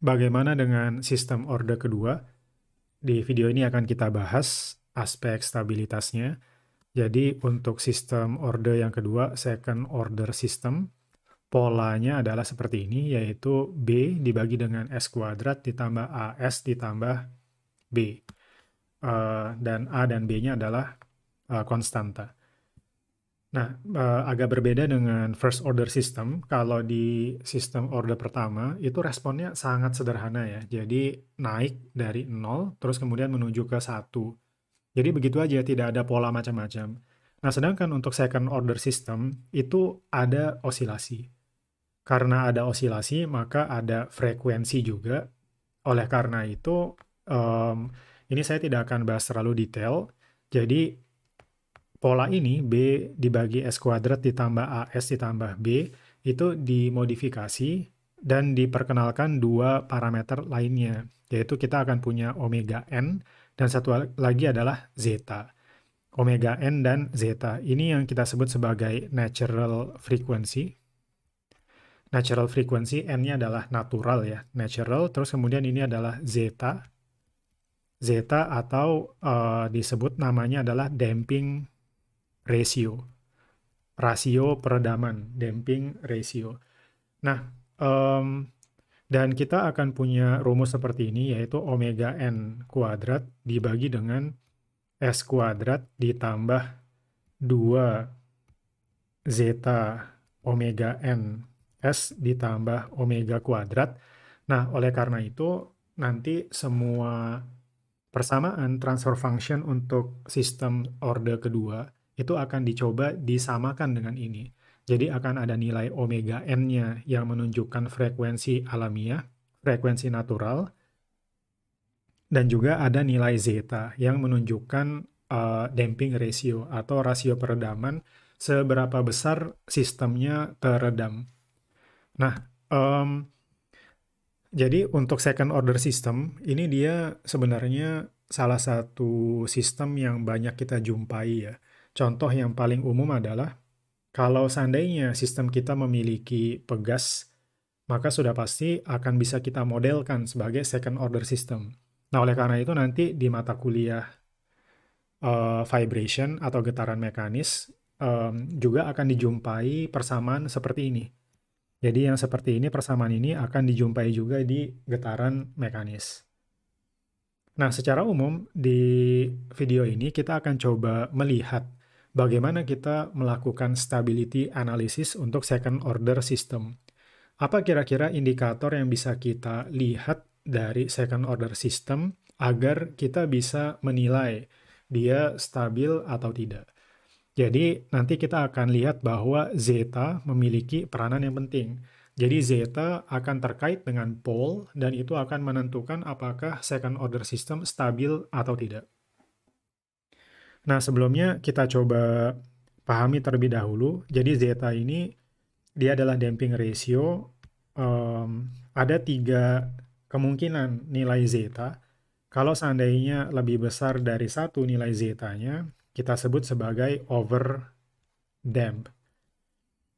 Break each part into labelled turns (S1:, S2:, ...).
S1: Bagaimana dengan sistem order kedua? Di video ini akan kita bahas aspek stabilitasnya. Jadi untuk sistem order yang kedua, second order system, polanya adalah seperti ini, yaitu B dibagi dengan S kuadrat ditambah AS ditambah B. Eh, dan A dan B-nya adalah uh, konstanta. Nah, uh, agak berbeda dengan first order system. Kalau di sistem order pertama, itu responnya sangat sederhana ya. Jadi naik dari 0, terus kemudian menuju ke 1. Jadi begitu aja, tidak ada pola macam-macam. Nah, sedangkan untuk second order system, itu ada osilasi. Karena ada osilasi, maka ada frekuensi juga. Oleh karena itu, um, ini saya tidak akan bahas terlalu detail. Jadi pola hmm. ini B dibagi S kuadrat ditambah AS ditambah B itu dimodifikasi dan diperkenalkan dua parameter lainnya, yaitu kita akan punya omega n dan satu lagi adalah zeta. Omega n dan zeta ini yang kita sebut sebagai natural frequency. Natural frequency n-nya adalah natural ya, natural. Terus kemudian ini adalah zeta. Zeta atau uh, disebut namanya adalah damping ratio. Rasio peredaman, damping ratio. Nah, um, dan kita akan punya rumus seperti ini yaitu omega n kuadrat dibagi dengan s kuadrat ditambah 2 zeta omega n s ditambah omega kuadrat. Nah, oleh karena itu nanti semua persamaan transfer function untuk sistem order kedua itu akan dicoba disamakan dengan ini. Jadi akan ada nilai omega n-nya yang menunjukkan frekuensi alamiah, frekuensi natural, dan juga ada nilai zeta yang menunjukkan uh, damping ratio atau rasio peredaman seberapa besar sistemnya teredam. Nah, um, jadi untuk second order system ini dia sebenarnya salah satu sistem yang banyak kita jumpai ya Contoh yang paling umum adalah kalau seandainya sistem kita memiliki pegas, maka sudah pasti akan bisa kita modelkan sebagai second order system. Nah, oleh karena itu nanti di mata kuliah uh, vibration atau getaran mekanis um, juga akan dijumpai persamaan seperti ini. Jadi yang seperti ini persamaan ini akan dijumpai juga di getaran mekanis. Nah, secara umum di video ini kita akan coba melihat bagaimana kita melakukan stability analysis untuk second order system. Apa kira-kira indikator yang bisa kita lihat dari second order system agar kita bisa menilai dia stabil atau tidak. Jadi nanti kita akan lihat bahwa zeta memiliki peranan yang penting. Jadi zeta akan terkait dengan pole dan itu akan menentukan apakah second order system stabil atau tidak. Nah, sebelumnya kita coba pahami terlebih dahulu. Jadi zeta ini dia adalah damping ratio. Um, ada tiga kemungkinan nilai zeta. Kalau seandainya lebih besar dari satu nilai zetanya, kita sebut sebagai over damp.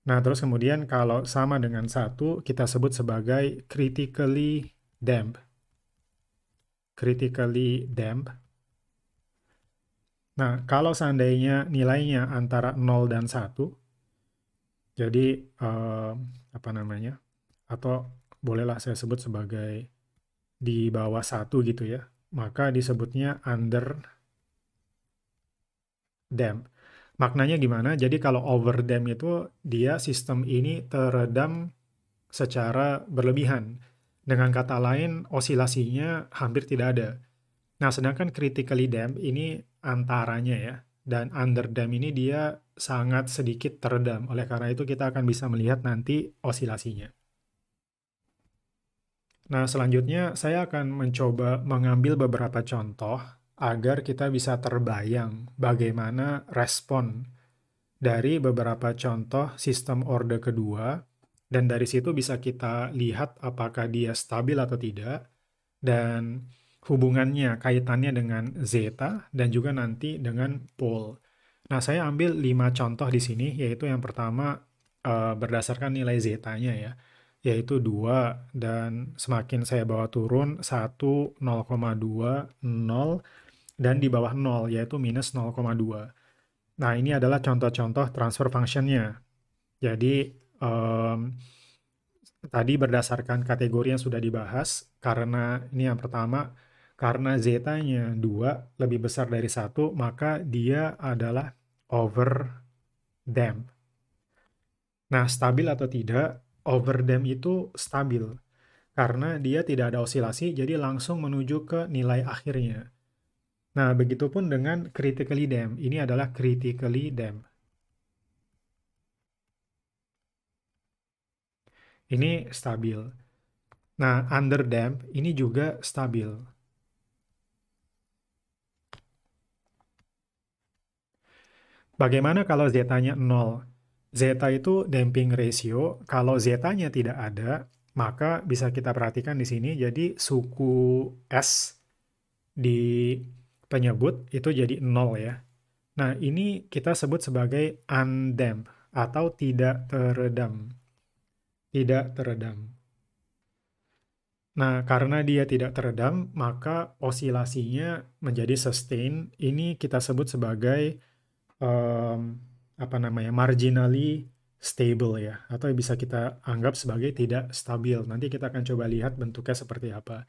S1: Nah, terus kemudian kalau sama dengan satu, kita sebut sebagai critically damp. Critically damp. Nah, kalau seandainya nilainya antara 0 dan 1, jadi eh, apa namanya, atau bolehlah saya sebut sebagai di bawah 1 gitu ya, maka disebutnya under dam. Maknanya gimana? Jadi kalau over dam itu dia sistem ini teredam secara berlebihan. Dengan kata lain, osilasinya hampir tidak ada. Nah, sedangkan critically damp ini antaranya ya. Dan underdam ini dia sangat sedikit teredam. Oleh karena itu kita akan bisa melihat nanti osilasinya. Nah, selanjutnya saya akan mencoba mengambil beberapa contoh agar kita bisa terbayang bagaimana respon dari beberapa contoh sistem order kedua dan dari situ bisa kita lihat apakah dia stabil atau tidak dan hubungannya, kaitannya dengan zeta dan juga nanti dengan pole. Nah, saya ambil lima contoh di sini, yaitu yang pertama uh, berdasarkan nilai zetanya ya, yaitu 2 dan semakin saya bawa turun 1, 0,2, 0, dan di bawah 0 yaitu minus 0,2. Nah, ini adalah contoh-contoh transfer functionnya. Jadi, um, tadi berdasarkan kategori yang sudah dibahas, karena ini yang pertama, karena zetanya dua lebih besar dari satu, maka dia adalah over damp. Nah, stabil atau tidak, over damp itu stabil. Karena dia tidak ada osilasi, jadi langsung menuju ke nilai akhirnya. Nah, begitupun dengan critically damp. Ini adalah critically damp. Ini stabil. Nah, under damp ini juga stabil. Bagaimana kalau zetanya 0? Zeta itu damping ratio. Kalau zetanya tidak ada, maka bisa kita perhatikan di sini. Jadi suku S di penyebut itu jadi 0 ya. Nah, ini kita sebut sebagai undamp atau tidak teredam. Tidak teredam. Nah, karena dia tidak teredam, maka osilasinya menjadi sustain. Ini kita sebut sebagai um, apa namanya marginally stable ya atau bisa kita anggap sebagai tidak stabil. Nanti kita akan coba lihat bentuknya seperti apa.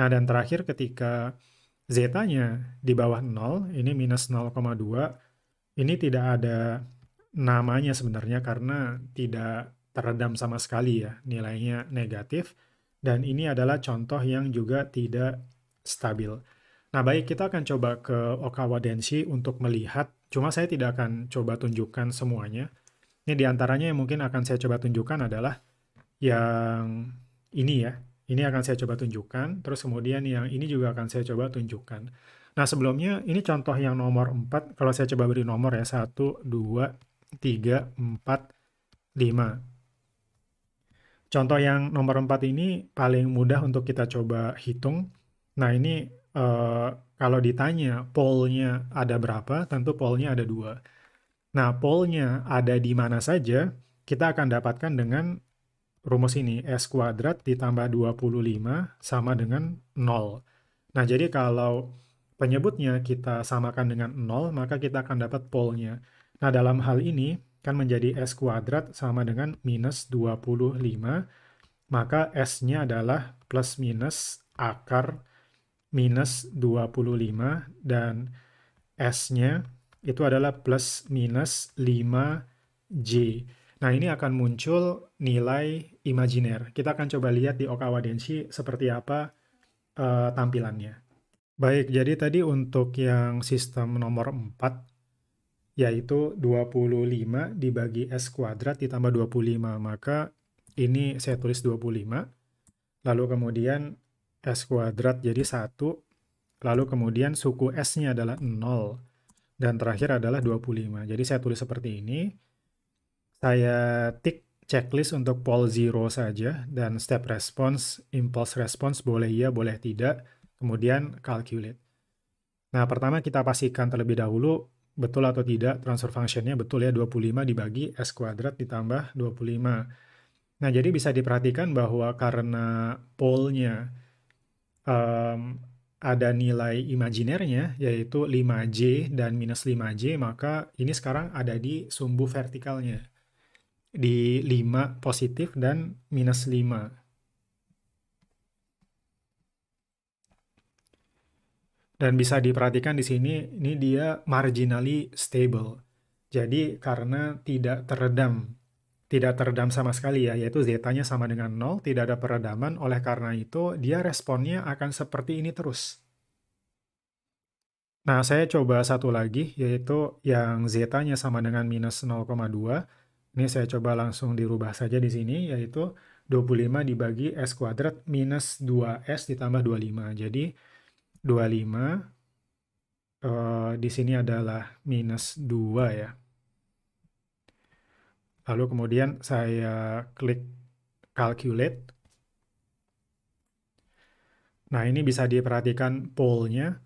S1: Nah, dan terakhir ketika zetanya di bawah 0, ini minus 0,2, ini tidak ada namanya sebenarnya karena tidak teredam sama sekali ya, nilainya negatif. Dan ini adalah contoh yang juga tidak stabil. Nah, baik kita akan coba ke Okawa Denshi untuk melihat Cuma saya tidak akan coba tunjukkan semuanya. Ini diantaranya yang mungkin akan saya coba tunjukkan adalah yang ini ya. Ini akan saya coba tunjukkan, terus kemudian yang ini juga akan saya coba tunjukkan. Nah sebelumnya ini contoh yang nomor 4, kalau saya coba beri nomor ya, 1, 2, 3, 4, 5. Contoh yang nomor 4 ini paling mudah untuk kita coba hitung, Nah ini eh, kalau ditanya polnya ada berapa, tentu polnya ada dua. Nah polnya ada di mana saja, kita akan dapatkan dengan rumus ini, S kuadrat ditambah 25 sama dengan 0. Nah jadi kalau penyebutnya kita samakan dengan 0, maka kita akan dapat polnya. Nah dalam hal ini kan menjadi S kuadrat sama dengan minus 25, maka S-nya adalah plus minus akar minus 25 dan S-nya itu adalah plus minus 5J. Nah, ini akan muncul nilai imajiner. Kita akan coba lihat di Okawa Denshi seperti apa uh, tampilannya. Baik, jadi tadi untuk yang sistem nomor 4, yaitu 25 dibagi S kuadrat ditambah 25, maka ini saya tulis 25. Lalu kemudian S kuadrat jadi 1, lalu kemudian suku S-nya adalah 0, dan terakhir adalah 25. Jadi saya tulis seperti ini, saya tick checklist untuk pol 0 saja, dan step response, impulse response boleh iya, boleh tidak, kemudian calculate. Nah, pertama kita pastikan terlebih dahulu betul atau tidak transfer functionnya betul ya 25 dibagi S kuadrat ditambah 25. Nah, jadi bisa diperhatikan bahwa karena polnya nya um, ada nilai imajinernya yaitu 5J dan minus 5J maka ini sekarang ada di sumbu vertikalnya di 5 positif dan minus 5 dan bisa diperhatikan di sini ini dia marginally stable jadi karena tidak teredam tidak teredam sama sekali ya, yaitu zetanya sama dengan nol, tidak ada peredaman, oleh karena itu dia responnya akan seperti ini terus. Nah, saya coba satu lagi, yaitu yang zetanya sama dengan minus 0,2. Ini saya coba langsung dirubah saja di sini, yaitu 25 dibagi S kuadrat minus 2S ditambah 25. Jadi 25 eh, di sini adalah minus 2 ya. Lalu kemudian saya klik calculate. Nah, ini bisa diperhatikan pole-nya.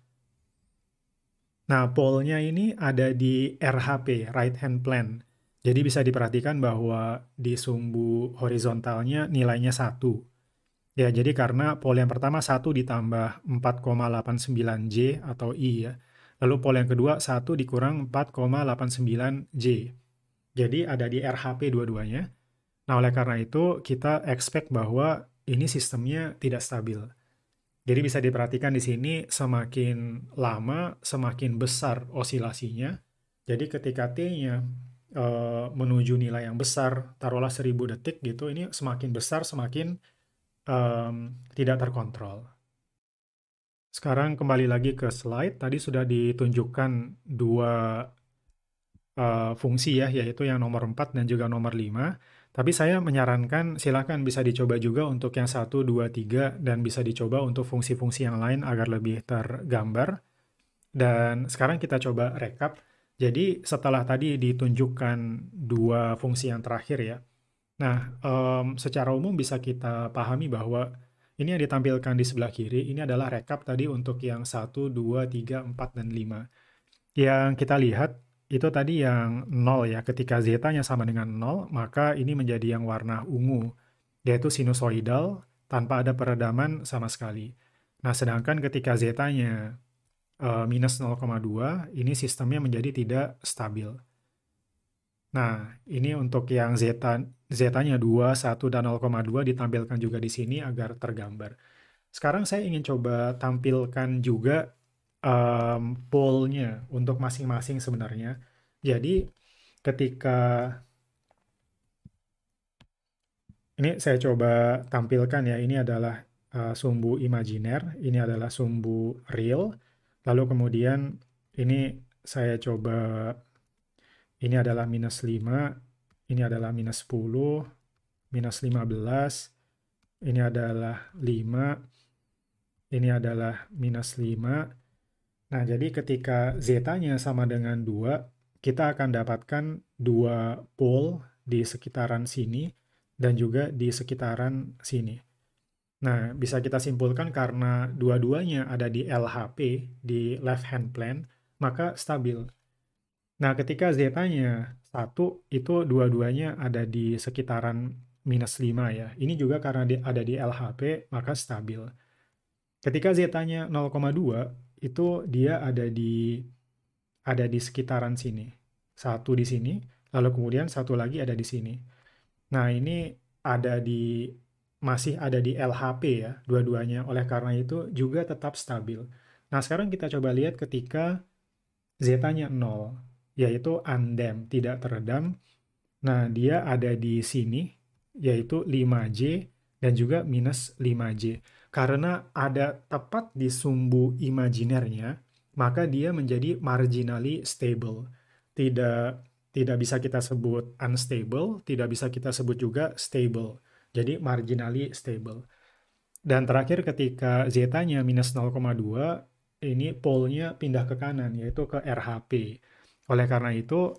S1: Nah, pole-nya ini ada di RHP, right hand Plane. Jadi bisa diperhatikan bahwa di sumbu horizontalnya nilainya 1. Ya, jadi karena pole yang pertama 1 ditambah 4,89J atau I ya. Lalu pole yang kedua 1 dikurang 4,89J. Jadi ada di RHP dua-duanya. Nah, oleh karena itu kita expect bahwa ini sistemnya tidak stabil. Jadi bisa diperhatikan di sini semakin lama semakin besar osilasinya. Jadi ketika T-nya e, eh, menuju nilai yang besar, taruhlah 1000 detik gitu, ini semakin besar semakin e, tidak terkontrol. Sekarang kembali lagi ke slide. Tadi sudah ditunjukkan dua uh, fungsi ya, yaitu yang nomor 4 dan juga nomor 5. Tapi saya menyarankan silahkan bisa dicoba juga untuk yang 1, 2, 3, dan bisa dicoba untuk fungsi-fungsi yang lain agar lebih tergambar. Dan sekarang kita coba rekap. Jadi setelah tadi ditunjukkan dua fungsi yang terakhir ya. Nah, um, secara umum bisa kita pahami bahwa ini yang ditampilkan di sebelah kiri, ini adalah rekap tadi untuk yang 1, 2, 3, 4, dan 5. Yang kita lihat itu tadi yang nol ya, ketika zetanya sama dengan nol maka ini menjadi yang warna ungu, yaitu sinusoidal tanpa ada peredaman sama sekali. Nah, sedangkan ketika zetanya uh, minus 0,2, ini sistemnya menjadi tidak stabil. Nah, ini untuk yang zeta, zetanya 2, 1, dan 0,2 ditampilkan juga di sini agar tergambar. Sekarang saya ingin coba tampilkan juga um, polnya untuk masing-masing sebenarnya. Jadi ketika ini saya coba tampilkan ya, ini adalah uh, sumbu imajiner, ini adalah sumbu real, lalu kemudian ini saya coba ini adalah minus 5, ini adalah minus 10, minus 15, ini adalah 5, ini adalah minus 5, Nah, jadi ketika zetanya sama dengan 2, kita akan dapatkan dua pole di sekitaran sini dan juga di sekitaran sini. Nah, bisa kita simpulkan karena dua-duanya ada di LHP, di left hand plane, maka stabil. Nah, ketika zetanya 1, itu dua-duanya ada di sekitaran minus 5 ya. Ini juga karena ada di LHP, maka stabil. Ketika zetanya dua itu dia ada di ada di sekitaran sini. Satu di sini, lalu kemudian satu lagi ada di sini. Nah, ini ada di masih ada di LHP ya, dua-duanya. Oleh karena itu juga tetap stabil. Nah, sekarang kita coba lihat ketika Z-nya 0, yaitu undam tidak teredam. Nah, dia ada di sini, yaitu 5J dan juga minus 5J. Karena ada tepat di sumbu imajinernya, maka dia menjadi marginally stable. Tidak tidak bisa kita sebut unstable, tidak bisa kita sebut juga stable. Jadi marginally stable. Dan terakhir ketika z-nya minus 0,2, ini polnya pindah ke kanan, yaitu ke RHP. Oleh karena itu,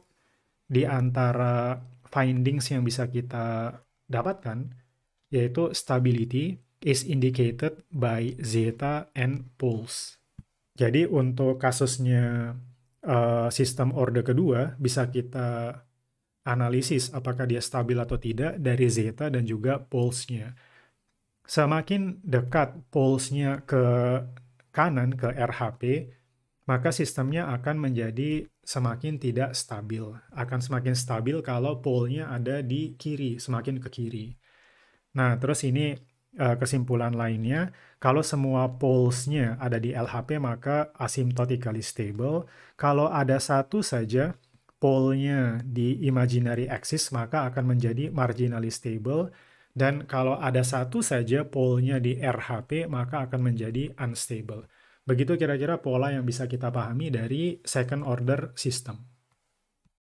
S1: di antara findings yang bisa kita dapatkan, yaitu stability, is indicated by zeta and pulse. Jadi untuk kasusnya uh, sistem order kedua bisa kita analisis apakah dia stabil atau tidak dari zeta dan juga pulse-nya. Semakin dekat pulse-nya ke kanan ke RHP, maka sistemnya akan menjadi semakin tidak stabil. Akan semakin stabil kalau pole-nya ada di kiri, semakin ke kiri. Nah, terus ini Eh, kesimpulan lainnya, kalau semua polesnya ada di LHP maka asymptotically stable. Kalau ada satu saja polenya di imaginary axis maka akan menjadi marginally stable. Dan kalau ada satu saja polenya di RHP maka akan menjadi unstable. Begitu kira-kira pola yang bisa kita pahami dari second order system.